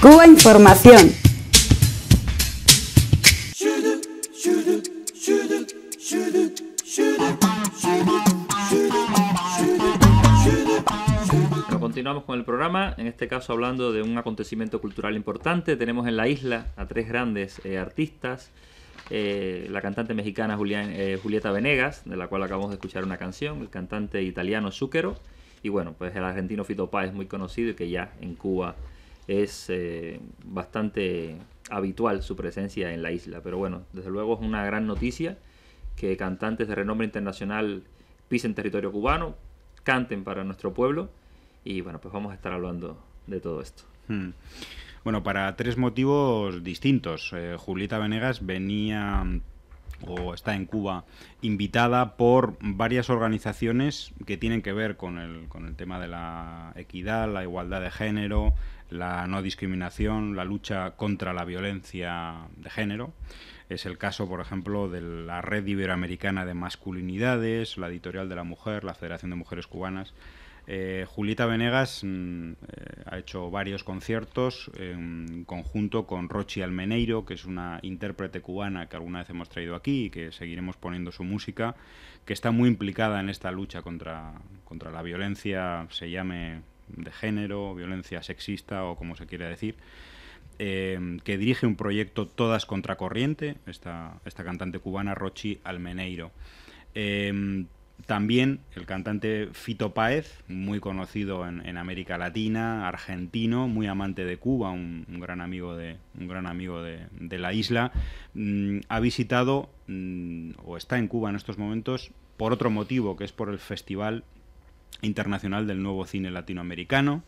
Cuba Información. continuamos con el programa, en este caso hablando de un acontecimiento cultural importante. Tenemos en la isla a tres grandes eh, artistas. Eh, la cantante mexicana eh, Julieta Venegas, de la cual acabamos de escuchar una canción, el cantante italiano Zucchero, y bueno, pues el argentino Fito Páez muy conocido y que ya en Cuba es eh, bastante habitual su presencia en la isla. Pero bueno, desde luego es una gran noticia que cantantes de renombre internacional pisen territorio cubano, canten para nuestro pueblo y bueno, pues vamos a estar hablando de todo esto. Hmm. Bueno, para tres motivos distintos. Eh, Julieta Venegas venía o está en Cuba invitada por varias organizaciones que tienen que ver con el, con el tema de la equidad, la igualdad de género, la no discriminación, la lucha contra la violencia de género. Es el caso, por ejemplo, de la Red Iberoamericana de Masculinidades, la Editorial de la Mujer, la Federación de Mujeres Cubanas. Eh, Julieta Venegas mm, eh, ha hecho varios conciertos en conjunto con Rochi Almeneiro, que es una intérprete cubana que alguna vez hemos traído aquí y que seguiremos poniendo su música, que está muy implicada en esta lucha contra, contra la violencia, se llame de género, violencia sexista o como se quiera decir. Eh, que dirige un proyecto Todas Contracorriente, esta, esta cantante cubana Rochi Almeneiro. Eh, también el cantante Fito Páez, muy conocido en, América Latina, argentino, muy amante de Cuba, un, gran amigo, de, un gran amigo de, la isla, mm, ha visitado mm, o está en Cuba en estos momentos por otro motivo, que es por el Festival internacional del nuevo cine latinoamericano.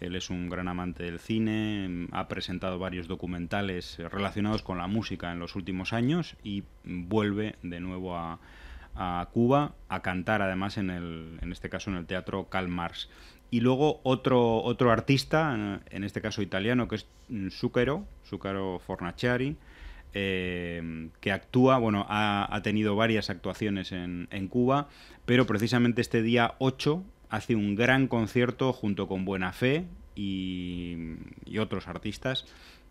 Él es un gran amante del cine, ha presentado varios documentales relacionados con la música en los últimos años y vuelve de nuevo a, Cuba a cantar además en, el, en este caso en el teatro Karl Y luego otro, otro artista, en este caso italiano, que es Zucchero, Zucchero Fornaciari, Em, que actúa, bueno, ha, tenido varias actuaciones en, Cuba, pero precisamente este día 8 hace un gran concierto junto con Buena Fe y, otros artistas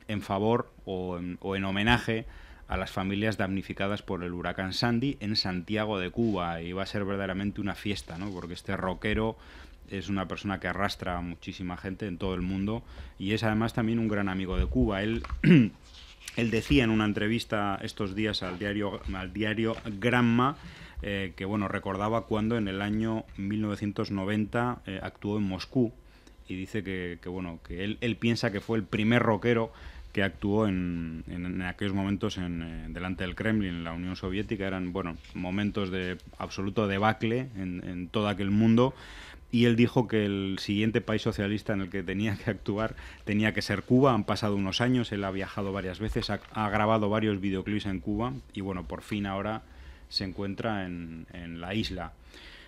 en favor o en, homenaje a las familias damnificadas por el huracán Sandy en Santiago de Cuba. Y va a ser verdaderamente una fiesta, ¿no? Porque este rockero es una persona que arrastra a muchísima gente en todo el mundo y es además también un gran amigo de Cuba. Él Él decía en una entrevista estos días al diario, al diario Granma eh, que bueno, recordaba cuando en el año 1990 eh, actuó en Moscú y dice que, bueno, que él, piensa que fue el primer rockero que actuó en, aquellos momentos en, eh, delante del Kremlin, en la Unión Soviética. Eran bueno, momentos de absoluto debacle en, en todo aquel mundo y él dijo que el siguiente país socialista en el que tenía que actuar tenía que ser Cuba. Han pasado unos años, él ha viajado varias veces, ha, grabado varios videoclips en Cuba y bueno, por fin ahora se encuentra en, la isla.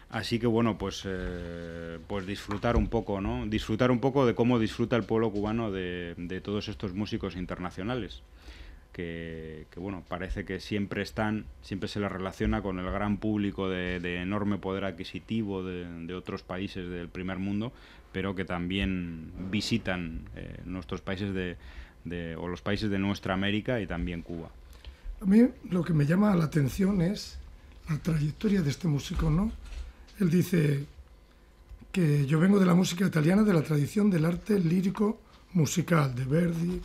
Así que bueno, pues, eh, pues disfrutar un poco, ¿no? Disfrutar un poco de cómo disfruta el pueblo cubano de, de todos estos músicos internacionales que, bueno, parece que siempre están, siempre se les relaciona con el gran público de, enorme poder adquisitivo de, otros países del primer mundo, pero que también visitan eh, nuestros países de, de, o los países de nuestra América y también Cuba. A mí lo que me llama la atención es la trayectoria de este músico, ¿no? Él dice que yo vengo de la música italiana, de la tradición del arte lírico musical, de Verdi,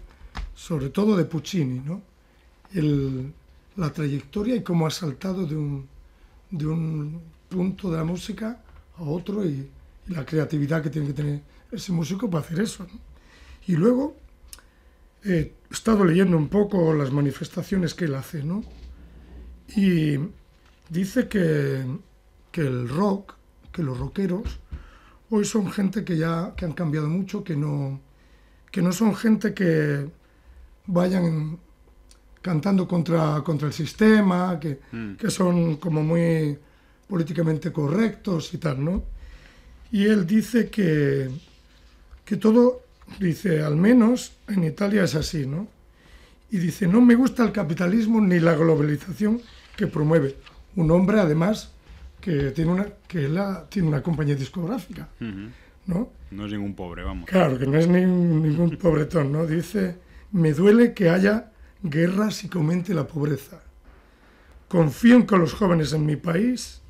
sobre todo de Puccini, ¿no? El, la trayectoria y cómo ha saltado de un, de un punto de la música a otro y, la creatividad que tiene que tener ese músico para hacer eso. Y luego eh, he estado leyendo un poco las manifestaciones que él hace, ¿no? Y dice que, el rock, que los rockeros, hoy son gente que ya han cambiado mucho, que no, que no son gente que, vayan cantando contra, contra el sistema, que, mm. que son como muy políticamente correctos y tal, ¿no? Y él dice que, que todo, dice, al menos en Italia es así, ¿no? Y dice, no me gusta el capitalismo ni la globalización que promueve. Un hombre, además, que tiene una, que la, tiene una compañía discográfica, ¿no? No es ningún pobre, vamos. Claro, que no es ningún pobretón, ¿no? Dice me duele que haya guerras y que aumente la pobreza. Confío en que los jóvenes en mi país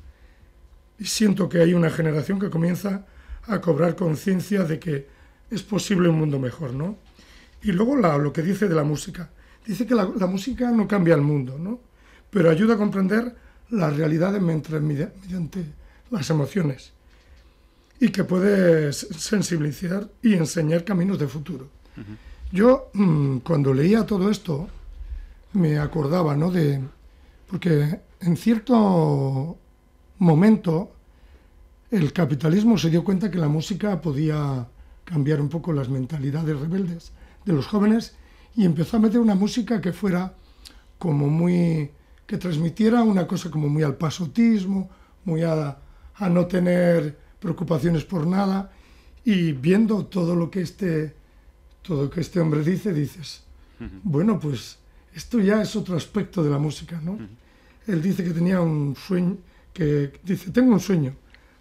y siento que hay una generación que comienza a cobrar conciencia de que es posible un mundo mejor, ¿no? Y luego lo que dice de la música. Dice que la, música no cambia el mundo, ¿no? Pero ayuda a comprender las realidades mediante las emociones y que puede sensibilizar y enseñar caminos de futuro. Yo mm, cuando leía todo esto me acordaba, ¿no? De, porque en cierto momento el capitalismo se dio cuenta que la música podía cambiar un poco las mentalidades rebeldes de los jóvenes y empezó a meter una música que fuera como muy que transmitiera una cosa como muy al pasotismo, muy a no tener preocupaciones por nada y viendo todo lo que este todo lo que este hombre dice, dices, bueno, pues esto ya es otro aspecto de la música, ¿no? Él dice que tenía un sueño, que dice, tengo un sueño,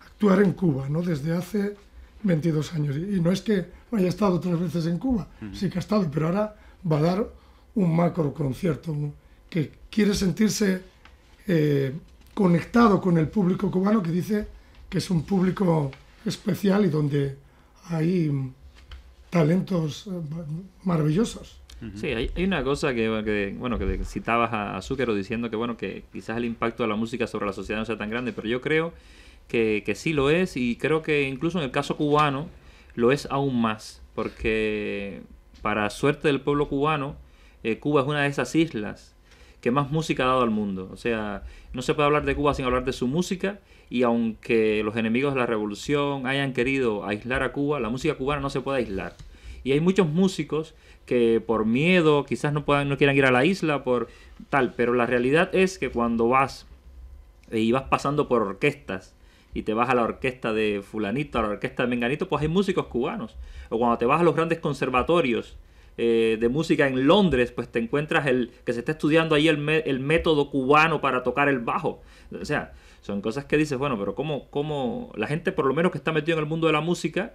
actuar en Cuba, ¿no? Desde hace 22 años. Y no es que haya estado tres veces en Cuba, sí que ha estado, pero ahora va a dar un macro concierto, que quiere sentirse eh, conectado con el público cubano, que dice que es un público especial y donde hay talentos eh, maravillosos. Sí, hay, una cosa que, bueno, que citabas a, diciendo que, bueno, que quizás el impacto de la música sobre la sociedad no sea tan grande, pero yo creo que, que sí lo es y creo que incluso en el caso cubano lo es aún más, porque para suerte del pueblo cubano, eh, Cuba es una de esas islas que más música ha dado al mundo. O sea, no se puede hablar de Cuba sin hablar de su música y aunque los enemigos de la revolución hayan querido aislar a Cuba, la música cubana no se puede aislar. Y hay muchos músicos que por miedo quizás no puedan, no quieran ir a la isla, por tal, pero la realidad es que cuando vas eh, y vas pasando por orquestas y te vas a la orquesta de fulanito, a la orquesta de menganito, pues hay músicos cubanos. O cuando te vas a los grandes conservatorios eh, de música en Londres, pues te encuentras el que se está estudiando ahí el, método cubano para tocar el bajo. O sea, son cosas que dices, bueno, pero ¿cómo, cómo la gente por lo menos que está metida en el mundo de la música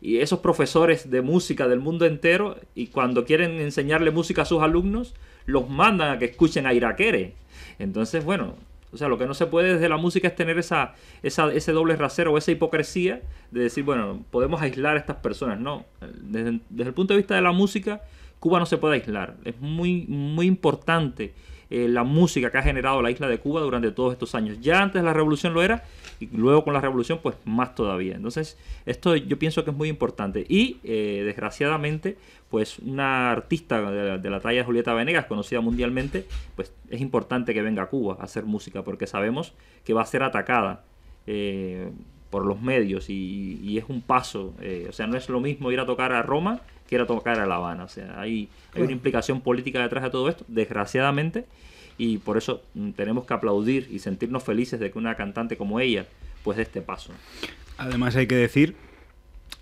y esos profesores de música del mundo entero, y cuando quieren enseñarle música a sus alumnos, los mandan a que escuchen a Iraquere. Entonces, bueno, o sea, lo que no se puede desde la música es tener esa, esa, ese doble rasero o esa hipocresía de decir, bueno, podemos aislar a estas personas. No, desde, desde el punto de vista de la música, Cuba no se puede aislar. Es muy, muy importante eh, la música que ha generado la isla de Cuba durante todos estos años. Ya antes de la revolución lo era y luego con la revolución pues más todavía. Entonces esto yo pienso que es muy importante y eh, desgraciadamente pues una artista de la, talla de Julieta Venegas conocida mundialmente pues es importante que venga a Cuba a hacer música porque sabemos que va a ser atacada. Eh, por los medios y, y, es un paso, o sea, no es lo mismo ir a tocar a Roma quiera tocar a La Habana. O sea, hay, hay una implicación política detrás de todo esto, desgraciadamente, y por eso mm, tenemos que aplaudir y sentirnos felices de que una cantante como ella, pues de este paso. Además hay que decir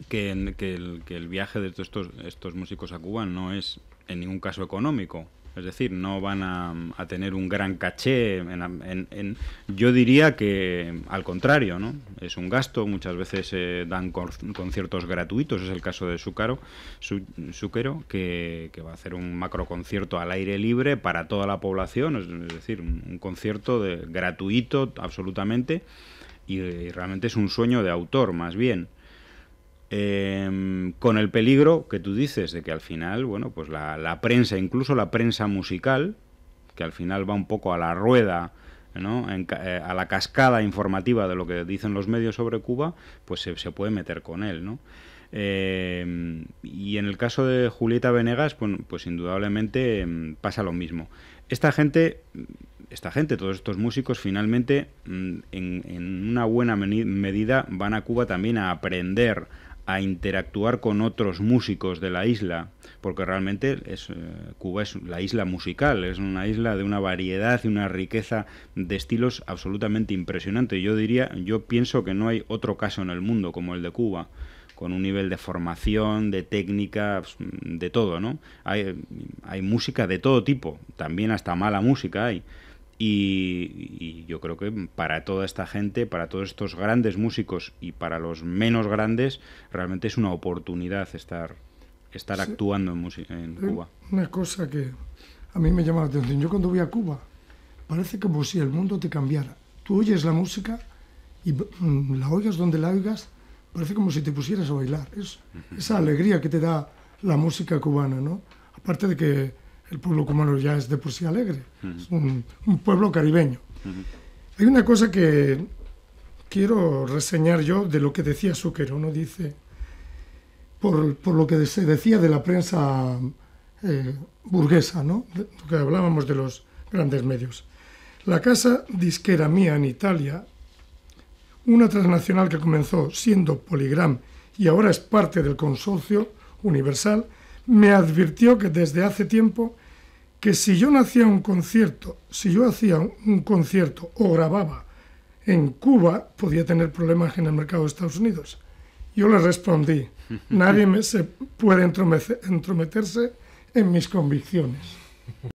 que, el, viaje de estos, estos músicos a Cuba no es en ningún caso económico. Es decir, no van a, tener un gran caché. En, yo diría que al contrario, ¿no? Es un gasto. Muchas veces eh, dan conciertos gratuitos. Es el caso de Sucaro, Suquero, que, que, va a hacer un macro concierto al aire libre para toda la población. Es, decir, un, concierto de, gratuito absolutamente. y realmente es un sueño de autor, más bien. Em, con el peligro que tú dices de que al final, bueno, pues la, prensa, incluso la prensa musical, que al final va un poco a la rueda, ¿no? Eh, a la cascada informativa de lo que dicen los medios sobre Cuba, pues se, puede meter con él, ¿no? Em, y en el caso de Julieta Venegas, pues, pues indudablemente em, pasa lo mismo. Esta gente esta gente, todos estos músicos, finalmente, mm, en una buena medida van a Cuba también a aprender a interactuar con otros músicos de la isla, porque realmente es, eh, Cuba es la isla musical, es una isla de una variedad y una riqueza de estilos absolutamente impresionante. Yo diría, yo pienso que no hay otro caso en el mundo como el de Cuba con un nivel de formación, de técnica, pues, de todo, ¿no? Hay, hay música de todo tipo, también hasta mala música hay. Y, yo creo que para toda esta gente, para todos estos grandes músicos y para los menos grandes, realmente es una oportunidad estar, estar actuando en, en eh, Cuba. Una cosa que a mí me llama la atención, yo cuando voy a Cuba, parece como si el mundo te cambiara. Tú oyes la música y mm, la oyes donde la oigas, parece como si te pusieras a bailar. Es, esa alegría que te da la música cubana, ¿no? Aparte de que el pueblo cubano ya es de por sí alegre, es un, pueblo caribeño. Hay una cosa que quiero reseñar yo de lo que decía Zucchero, uno Dice, por, por, lo que se decía de la prensa eh, burguesa, ¿no? que hablábamos de los grandes medios. La casa disquera mía en Italia, una transnacional que comenzó siendo Poligram y ahora es parte del consorcio universal, me advirtió que desde hace tiempo que si yo hacía un concierto, si yo hacía un concierto o grababa en Cuba, podía tener problemas en el mercado de Estados Unidos. Yo le respondí, nadie se puede entrometerse en mis convicciones.